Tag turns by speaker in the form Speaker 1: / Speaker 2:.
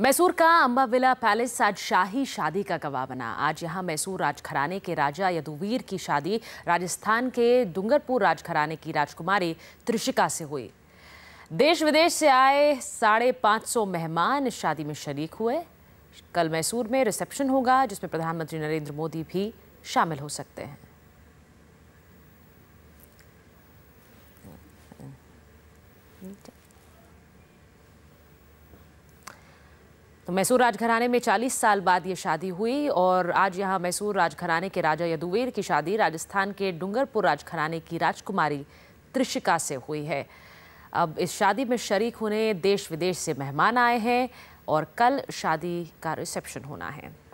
Speaker 1: मैसूर का अम्बाविला पैलेस आज शाही शादी का गवाह बना आज यहां मैसूर राजघराने के राजा यदुवीर की शादी राजस्थान के डूंगरपुर राजघराने की राजकुमारी त्रिशिका से हुई देश विदेश से आए साढ़े पाँच सौ मेहमान इस शादी में शरीक हुए कल मैसूर में रिसेप्शन होगा जिसमें प्रधानमंत्री नरेंद्र मोदी भी शामिल हो सकते हैं तो मैसूर राजघराने में 40 साल बाद ये शादी हुई और आज यहाँ मैसूर राजघराने के राजा यदुवीर की शादी राजस्थान के डूंगरपुर राजघराने की राजकुमारी त्रिशिका से हुई है अब इस शादी में शरीक होने देश विदेश से मेहमान आए हैं और कल शादी का रिसेप्शन होना है